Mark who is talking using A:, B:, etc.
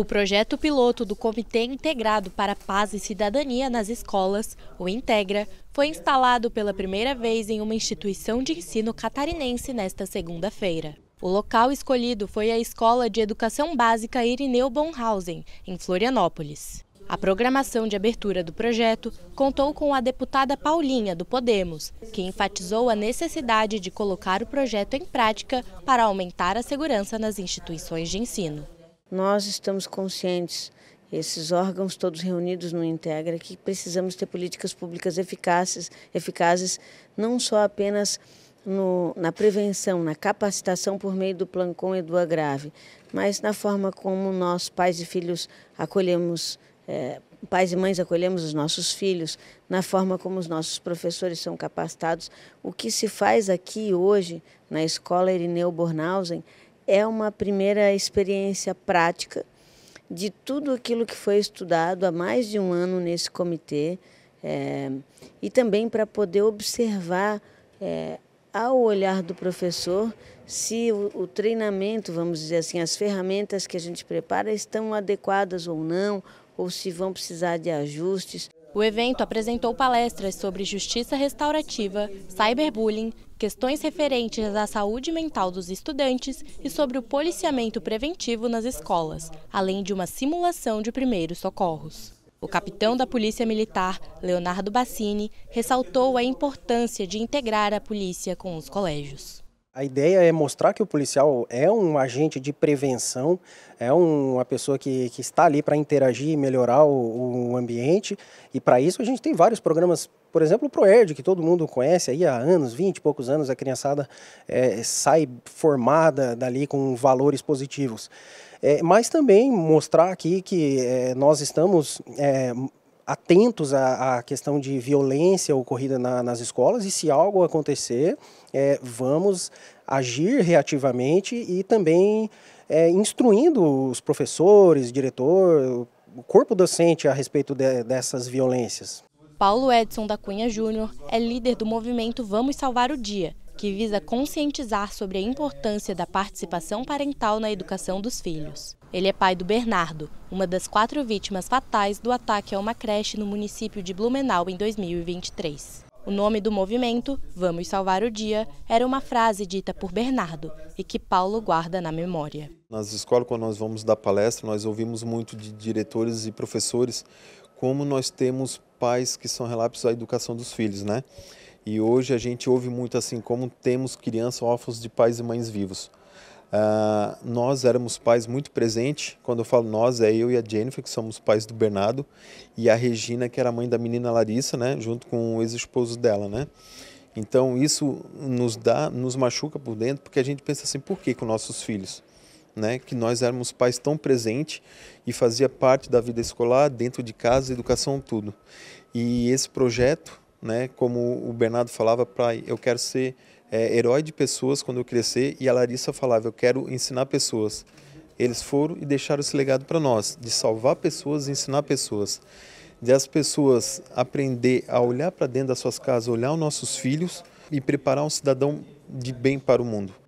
A: O projeto piloto do Comitê Integrado para Paz e Cidadania nas Escolas, o Integra, foi instalado pela primeira vez em uma instituição de ensino catarinense nesta segunda-feira. O local escolhido foi a Escola de Educação Básica Irineu Bonhausen, em Florianópolis. A programação de abertura do projeto contou com a deputada Paulinha, do Podemos, que enfatizou a necessidade de colocar o projeto em prática para aumentar a segurança nas instituições de ensino.
B: Nós estamos conscientes, esses órgãos todos reunidos no Integra, que precisamos ter políticas públicas eficazes, eficazes não só apenas no, na prevenção, na capacitação por meio do Plancon e do Agrave, mas na forma como nós, pais e filhos, acolhemos, é, pais e mães acolhemos os nossos filhos, na forma como os nossos professores são capacitados. O que se faz aqui hoje na escola Irineu Bornhausen é uma primeira experiência prática de tudo aquilo que foi estudado há mais de um ano nesse comitê é, e também para poder observar é, ao olhar do professor se o, o, treinamento, vamos dizer assim, as ferramentas que a gente prepara estão adequadas ou não, ou se vão precisar de ajustes. O evento apresentou palestras sobre justiça restaurativa, cyberbullying, questões
A: referentes à saúde mental dos estudantes e sobre o policiamento preventivo nas escolas, além de uma simulação de primeiros socorros. O capitão da Polícia Militar, Leonardo Bassini, ressaltou a importância de integrar a polícia com os colégios.
C: A ideia é mostrar que o policial é um agente de prevenção, é uma pessoa que, que está ali para interagir e melhorar o, o ambiente. E para isso a gente tem vários programas, por exemplo, o ProERD, que todo mundo conhece aí há anos, 20 e poucos anos, a criançada é, sai formada dali com valores positivos. É, mas também mostrar aqui que é, nós estamos é, atentos à, à, questão de violência ocorrida na, nas escolas e se algo acontecer, é, vamos agir reativamente e também é, instruindo os professores, diretor, o corpo docente a respeito de, dessas violências.
A: Paulo Edson da Cunha Júnior é líder do movimento Vamos Salvar o Dia, que visa conscientizar sobre a importância da participação parental na educação dos filhos. Ele é pai do Bernardo, uma das quatro vítimas fatais do ataque a uma creche no município de Blumenau em 2023. O nome do movimento, Vamos Salvar o Dia, era uma frase dita por Bernardo e que Paulo guarda na memória.
D: Nas escolas, quando nós vamos dar palestra, nós ouvimos muito de diretores e professores como nós temos pais que são relapsos à educação dos filhos, né? E hoje a gente ouve muito assim como temos crianças órfãos de pais e mães vivos. Ah, nós éramos pais muito presentes. Quando eu falo nós, é eu e a Jennifer, que somos pais do Bernardo, e a Regina, que era mãe da menina Larissa, né, junto com o ex-esposo dela, né? Então isso nos dá, nos machuca por dentro, porque a gente pensa assim, por que com nossos filhos, né? Que nós éramos pais tão presentes e fazia parte da vida escolar, dentro de casa, educação, tudo. E esse projeto, né, como o Bernardo falava, para eu quero ser é, herói de pessoas quando eu crescer e a Larissa falava, eu quero ensinar pessoas. Eles foram e deixaram esse legado para nós, de salvar pessoas e ensinar pessoas. De as pessoas aprender a olhar para dentro das suas casas, olhar os nossos filhos e preparar um cidadão de bem para o mundo.